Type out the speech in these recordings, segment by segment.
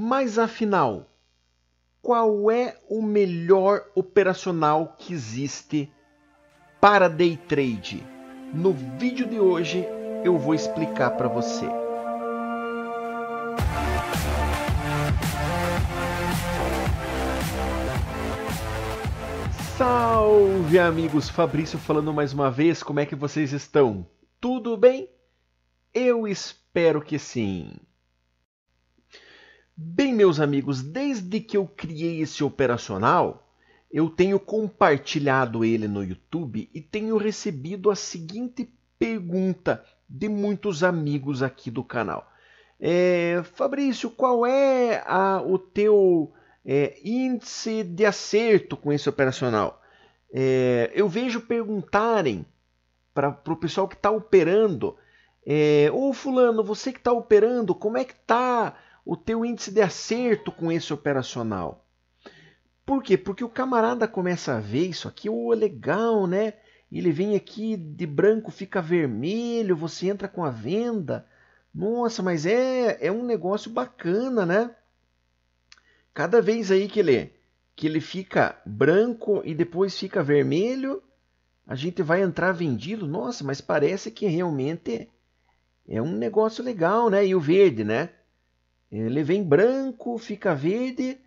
Mas afinal, qual é o melhor operacional que existe para day trade? No vídeo de hoje eu vou explicar para você. Salve amigos, Fabrício falando mais uma vez, como é que vocês estão? Tudo bem? Eu espero que sim. Bem, meus amigos, desde que eu criei esse operacional, eu tenho compartilhado ele no YouTube e tenho recebido a seguinte pergunta de muitos amigos aqui do canal. É, Fabrício, qual é a, o teu é, índice de acerto com esse operacional? É, eu vejo perguntarem para o pessoal que está operando, é, ô fulano, você que está operando, como é que está o teu índice de acerto com esse operacional. Por quê? Porque o camarada começa a ver isso aqui, oh, legal, né? Ele vem aqui de branco, fica vermelho, você entra com a venda. Nossa, mas é, é um negócio bacana, né? Cada vez aí que ele, que ele fica branco e depois fica vermelho, a gente vai entrar vendido. Nossa, mas parece que realmente é um negócio legal, né? E o verde, né? Ele é, vem branco, fica verde,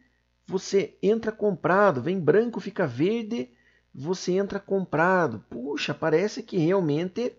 você entra comprado. Vem branco, fica verde, você entra comprado. Puxa, parece que realmente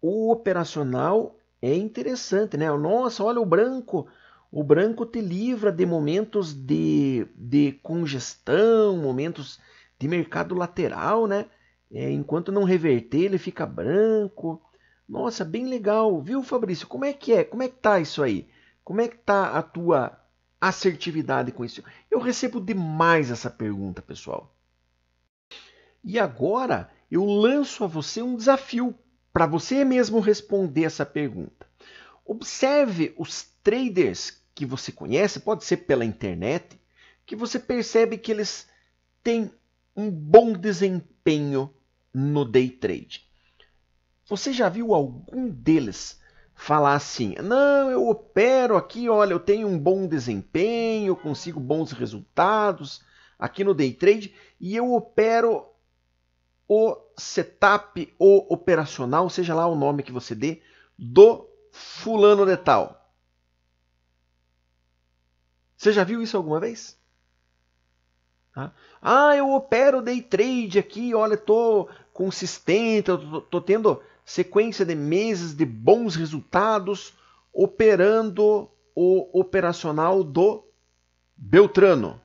o operacional é interessante, né? Nossa, olha o branco. O branco te livra de momentos de, de congestão, momentos de mercado lateral, né? É, enquanto não reverter, ele fica branco. Nossa, bem legal, viu, Fabrício? Como é que é? Como é que tá isso aí? Como é que está a tua assertividade com isso? Eu recebo demais essa pergunta, pessoal. E agora eu lanço a você um desafio para você mesmo responder essa pergunta. Observe os traders que você conhece, pode ser pela internet, que você percebe que eles têm um bom desempenho no day trade. Você já viu algum deles falar assim: não, eu opero aqui, olha, eu tenho um bom desempenho, eu consigo bons resultados aqui no day trade e eu opero o setup ou operacional, seja lá o nome que você dê, do fulano de tal. Você já viu isso alguma vez? Tá? Ah, eu opero day trade aqui, olha, tô consistente, eu tô, tô tendo sequência de meses de bons resultados operando o operacional do Beltrano.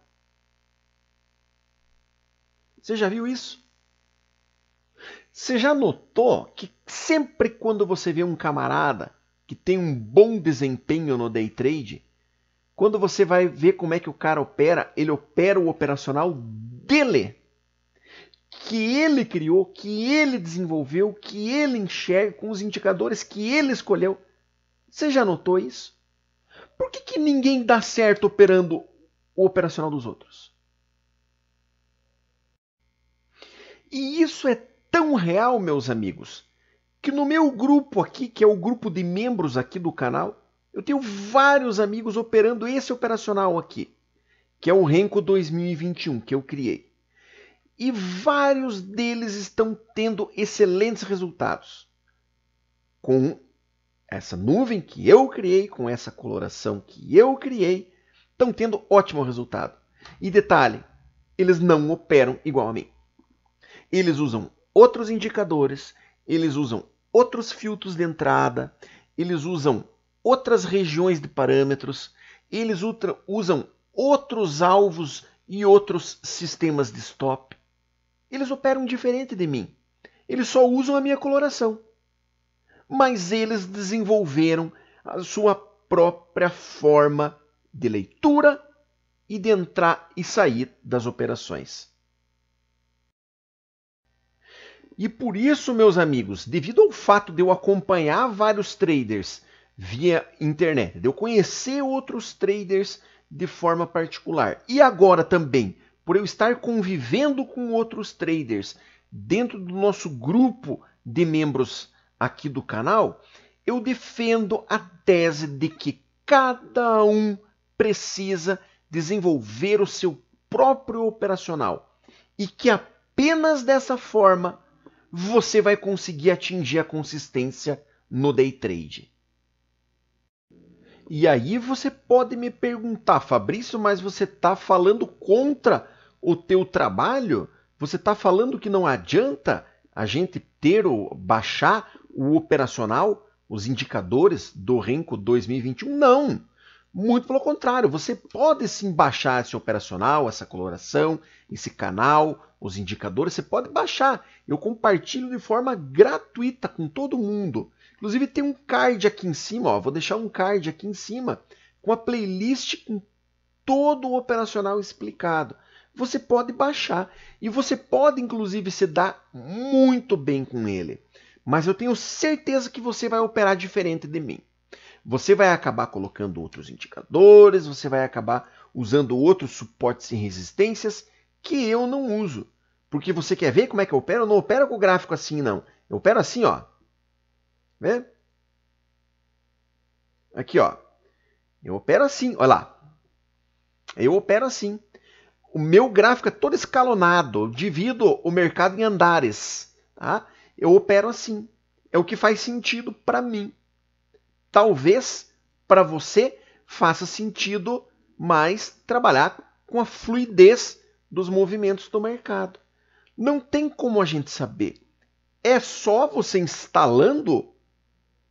Você já viu isso? Você já notou que sempre quando você vê um camarada que tem um bom desempenho no day trade, quando você vai ver como é que o cara opera, ele opera o operacional dele que ele criou, que ele desenvolveu, que ele enxerga, com os indicadores que ele escolheu. Você já notou isso? Por que, que ninguém dá certo operando o operacional dos outros? E isso é tão real, meus amigos, que no meu grupo aqui, que é o grupo de membros aqui do canal, eu tenho vários amigos operando esse operacional aqui, que é o Renko 2021 que eu criei e vários deles estão tendo excelentes resultados. Com essa nuvem que eu criei, com essa coloração que eu criei, estão tendo ótimo resultado. E detalhe, eles não operam igual a mim. Eles usam outros indicadores, eles usam outros filtros de entrada, eles usam outras regiões de parâmetros, eles usam outros alvos e outros sistemas de stop. Eles operam diferente de mim. Eles só usam a minha coloração. Mas eles desenvolveram a sua própria forma de leitura e de entrar e sair das operações. E por isso, meus amigos, devido ao fato de eu acompanhar vários traders via internet, de eu conhecer outros traders de forma particular e agora também por eu estar convivendo com outros traders dentro do nosso grupo de membros aqui do canal, eu defendo a tese de que cada um precisa desenvolver o seu próprio operacional e que apenas dessa forma você vai conseguir atingir a consistência no day trade. E aí você pode me perguntar, Fabrício, mas você está falando contra o teu trabalho? Você está falando que não adianta a gente ter ou baixar o operacional, os indicadores do Renko 2021? Não! Muito pelo contrário, você pode sim baixar esse operacional, essa coloração, esse canal, os indicadores, você pode baixar. Eu compartilho de forma gratuita com todo mundo. Inclusive tem um card aqui em cima, ó, vou deixar um card aqui em cima com a playlist com todo o operacional explicado você pode baixar e você pode inclusive se dar muito bem com ele. Mas eu tenho certeza que você vai operar diferente de mim. Você vai acabar colocando outros indicadores, você vai acabar usando outros suportes e resistências que eu não uso. Porque você quer ver como é que eu opero? Eu não opero com o gráfico assim, não. Eu opero assim, ó. Vê? Aqui, ó. Eu opero assim, olha lá. Eu opero assim o meu gráfico é todo escalonado, divido o mercado em andares. Tá? Eu opero assim. É o que faz sentido para mim. Talvez para você faça sentido mais trabalhar com a fluidez dos movimentos do mercado. Não tem como a gente saber. É só você instalando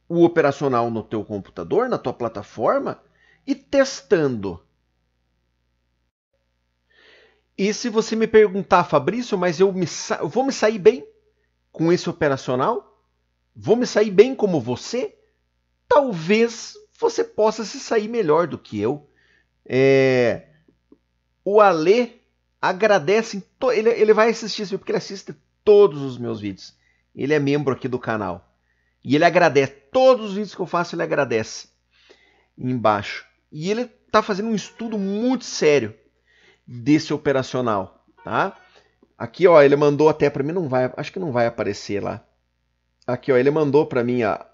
o operacional no teu computador, na tua plataforma e testando. E se você me perguntar, Fabrício, mas eu, me eu vou me sair bem com esse operacional? Vou me sair bem como você? Talvez você possa se sair melhor do que eu. É... O Ale agradece. To... Ele, ele vai assistir esse vídeo porque ele assiste todos os meus vídeos. Ele é membro aqui do canal. E ele agradece. Todos os vídeos que eu faço, ele agradece. Embaixo. E ele está fazendo um estudo muito sério desse operacional, tá? Aqui, ó, ele mandou até para mim, não vai, acho que não vai aparecer lá. Aqui, ó, ele mandou para mim a,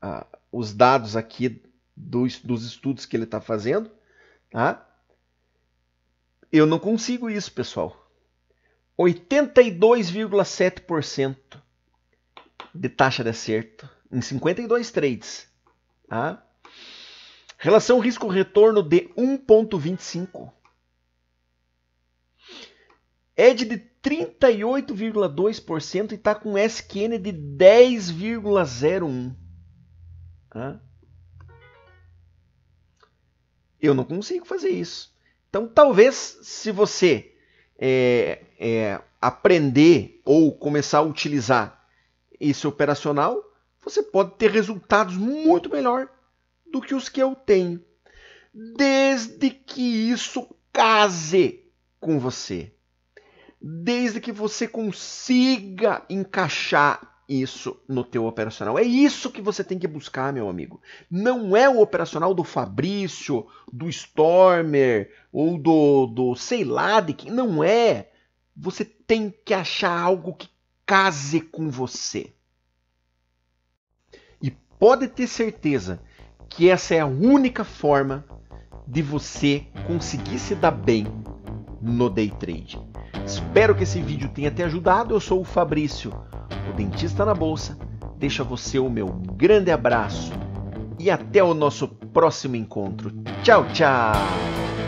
a, os dados aqui dos, dos estudos que ele está fazendo, tá? Eu não consigo isso, pessoal. 82,7% de taxa de acerto em 52 trades, tá? Relação risco-retorno de 1.25 é de 38,2% e está com SQN de 10,01%. Eu não consigo fazer isso. Então, talvez, se você é, é, aprender ou começar a utilizar esse operacional, você pode ter resultados muito melhor do que os que eu tenho, desde que isso case com você desde que você consiga encaixar isso no teu operacional. É isso que você tem que buscar, meu amigo. Não é o operacional do Fabrício, do Stormer ou do, do sei lá de quem. Não é. Você tem que achar algo que case com você. E pode ter certeza que essa é a única forma de você conseguir se dar bem no day trade. Espero que esse vídeo tenha te ajudado. Eu sou o Fabrício, o dentista na bolsa. Deixa você o meu grande abraço e até o nosso próximo encontro. Tchau, tchau.